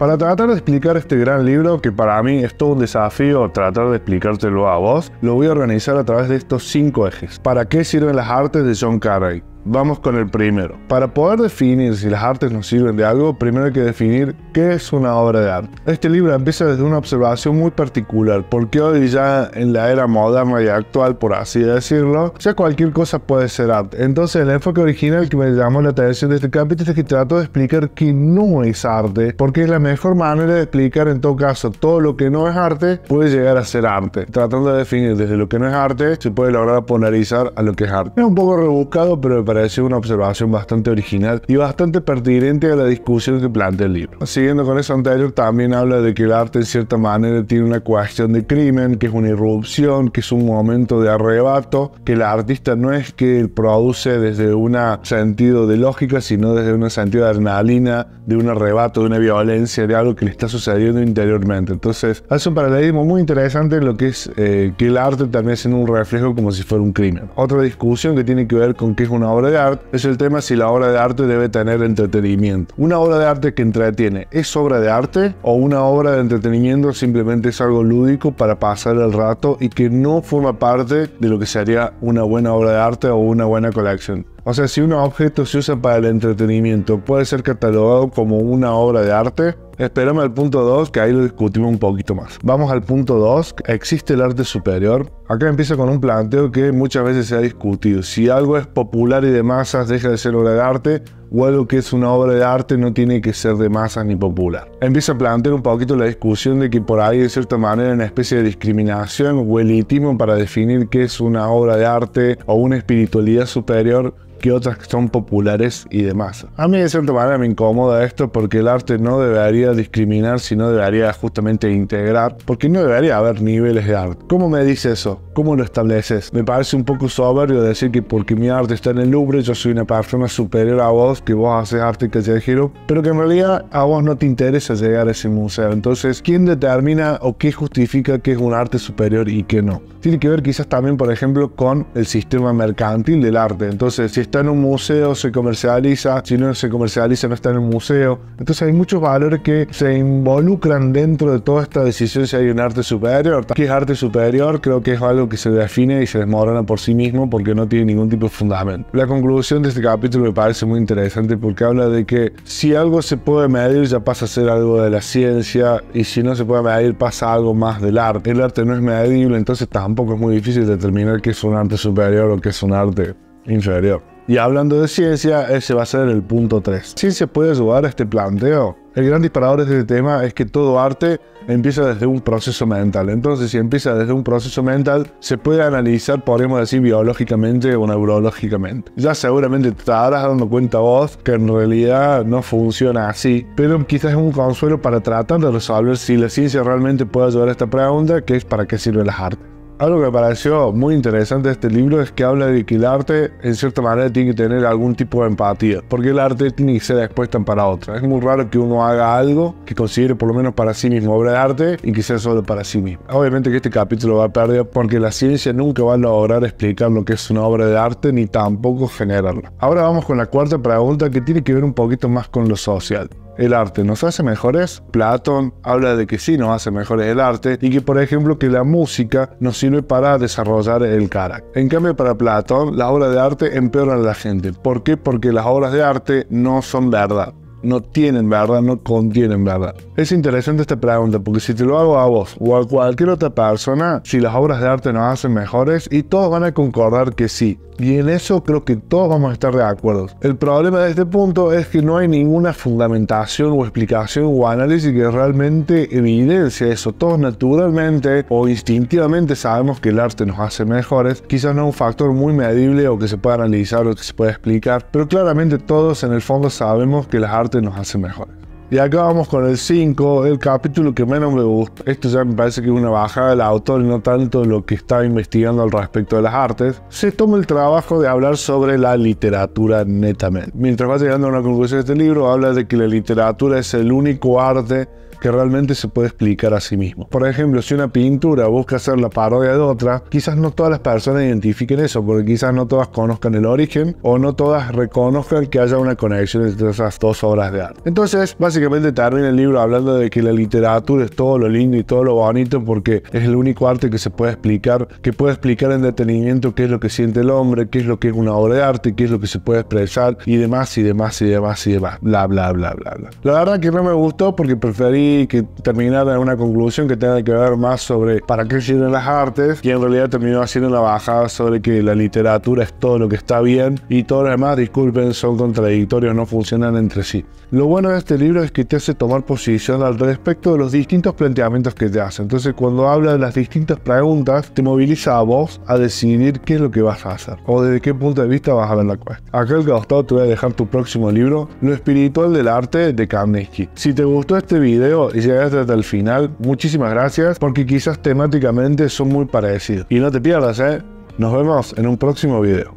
Para tratar de explicar este gran libro, que para mí es todo un desafío tratar de explicártelo a vos, lo voy a organizar a través de estos cinco ejes. ¿Para qué sirven las artes de John Carrey? Vamos con el primero. Para poder definir si las artes nos sirven de algo, primero hay que definir qué es una obra de arte. Este libro empieza desde una observación muy particular, porque hoy ya en la era moderna y actual, por así decirlo, ya cualquier cosa puede ser arte. Entonces el enfoque original que me llamó la atención de este capítulo es que trato de explicar que no es arte, porque es la mejor manera de explicar en todo caso todo lo que no es arte puede llegar a ser arte. Tratando de definir desde lo que no es arte, se puede lograr polarizar a lo que es arte. Es un poco rebuscado, pero parece una observación bastante original y bastante pertinente a la discusión que plantea el libro. Siguiendo con eso anterior, también habla de que el arte en cierta manera tiene una cuestión de crimen, que es una irrupción, que es un momento de arrebato, que el artista no es que produce desde un sentido de lógica, sino desde un sentido de adrenalina, de un arrebato, de una violencia, de algo que le está sucediendo interiormente. Entonces, hace un paralelismo muy interesante en lo que es eh, que el arte también es un reflejo como si fuera un crimen. Otra discusión que tiene que ver con qué es una obra de arte es el tema si la obra de arte debe tener entretenimiento. Una obra de arte que entretiene, ¿es obra de arte o una obra de entretenimiento simplemente es algo lúdico para pasar el rato y que no forma parte de lo que sería una buena obra de arte o una buena colección? O sea, si un objeto se usa para el entretenimiento, ¿puede ser catalogado como una obra de arte? Esperamos al punto 2, que ahí lo discutimos un poquito más. Vamos al punto 2. ¿Existe el arte superior? Acá empieza con un planteo que muchas veces se ha discutido. Si algo es popular y de masas, deja de ser obra de arte, o algo que es una obra de arte no tiene que ser de masas ni popular. Empieza a plantear un poquito la discusión de que por ahí de cierta manera una especie de discriminación o elitismo para definir qué es una obra de arte o una espiritualidad superior que otras que son populares y demás. A mí de cierta manera me incomoda esto porque el arte no debería discriminar, sino debería justamente integrar, porque no debería haber niveles de arte. ¿Cómo me dice eso? ¿Cómo lo estableces? Me parece un poco soberbio decir que porque mi arte está en el Louvre, yo soy una persona superior a vos, que vos haces arte callejero, pero que en realidad a vos no te interesa llegar a ese museo. Entonces, ¿quién determina o qué justifica que es un arte superior y que no? Tiene que ver quizás también, por ejemplo, con el sistema mercantil del arte. Entonces, si está en un museo, se comercializa, si no se comercializa, no está en un museo. Entonces hay muchos valores que se involucran dentro de toda esta decisión si hay un arte superior. ¿Qué es arte superior? Creo que es algo que se define y se desmorona por sí mismo porque no tiene ningún tipo de fundamento. La conclusión de este capítulo me parece muy interesante porque habla de que si algo se puede medir ya pasa a ser algo de la ciencia y si no se puede medir pasa algo más del arte. El arte no es medible, entonces tampoco es muy difícil determinar qué es un arte superior o qué es un arte inferior. Y hablando de ciencia, ese va a ser el punto 3. se puede ayudar a este planteo? El gran disparador de este tema es que todo arte empieza desde un proceso mental. Entonces, si empieza desde un proceso mental, se puede analizar, podríamos decir, biológicamente o neurológicamente. Ya seguramente te estarás dando cuenta vos que en realidad no funciona así, pero quizás es un consuelo para tratar de resolver si la ciencia realmente puede ayudar a esta pregunta, que es para qué sirve las artes algo que me pareció muy interesante de este libro es que habla de que el arte, en cierta manera, tiene que tener algún tipo de empatía, porque el arte tiene que ser expuesto para otra. Es muy raro que uno haga algo que considere por lo menos para sí mismo obra de arte y que sea solo para sí mismo. Obviamente que este capítulo va a perder porque la ciencia nunca va a lograr explicar lo que es una obra de arte ni tampoco generarla. Ahora vamos con la cuarta pregunta que tiene que ver un poquito más con lo social el arte nos hace mejores? Platón habla de que sí nos hace mejores el arte y que, por ejemplo, que la música nos sirve para desarrollar el carácter. En cambio, para Platón, las obras de arte empeoran a la gente. ¿Por qué? Porque las obras de arte no son verdad no tienen verdad, no contienen verdad. Es interesante esta pregunta porque si te lo hago a vos o a cualquier otra persona, si las obras de arte nos hacen mejores y todos van a concordar que sí. Y en eso creo que todos vamos a estar de acuerdo. El problema de este punto es que no hay ninguna fundamentación o explicación o análisis que realmente evidencie eso. Todos naturalmente o instintivamente sabemos que el arte nos hace mejores. Quizás no es un factor muy medible o que se pueda analizar o que se pueda explicar. Pero claramente todos en el fondo sabemos que las artes nos hace mejores. Y acá vamos con el 5, el capítulo que menos me gusta. Esto ya me parece que es una bajada del autor y no tanto lo que está investigando al respecto de las artes. Se toma el trabajo de hablar sobre la literatura netamente. Mientras va llegando a una conclusión de este libro, habla de que la literatura es el único arte que realmente se puede explicar a sí mismo. Por ejemplo, si una pintura busca hacer la parodia de otra, quizás no todas las personas identifiquen eso, porque quizás no todas conozcan el origen o no todas reconozcan que haya una conexión entre esas dos obras de arte. Entonces, básicamente termina el libro hablando de que la literatura es todo lo lindo y todo lo bonito porque es el único arte que se puede explicar, que puede explicar en detenimiento qué es lo que siente el hombre, qué es lo que es una obra de arte, qué es lo que se puede expresar y demás y demás y demás y demás, bla bla bla bla bla. La verdad que no me gustó porque preferí que terminara en una conclusión que tenga que ver más sobre para qué sirven las artes, y en realidad terminó haciendo una bajada sobre que la literatura es todo lo que está bien y todo lo demás, disculpen, son contradictorios, no funcionan entre sí. Lo bueno de este libro es que te hace tomar posición al respecto de los distintos planteamientos que te hace. Entonces, cuando habla de las distintas preguntas, te moviliza a vos a decidir qué es lo que vas a hacer o desde qué punto de vista vas a ver la aquel que ha gustado te voy a dejar tu próximo libro, Lo espiritual del arte de Kandinsky. Si te gustó este video, y si llegaste hasta el final, muchísimas gracias porque quizás temáticamente son muy parecidos. Y no te pierdas, ¿eh? Nos vemos en un próximo video.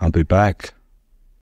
I'll be back.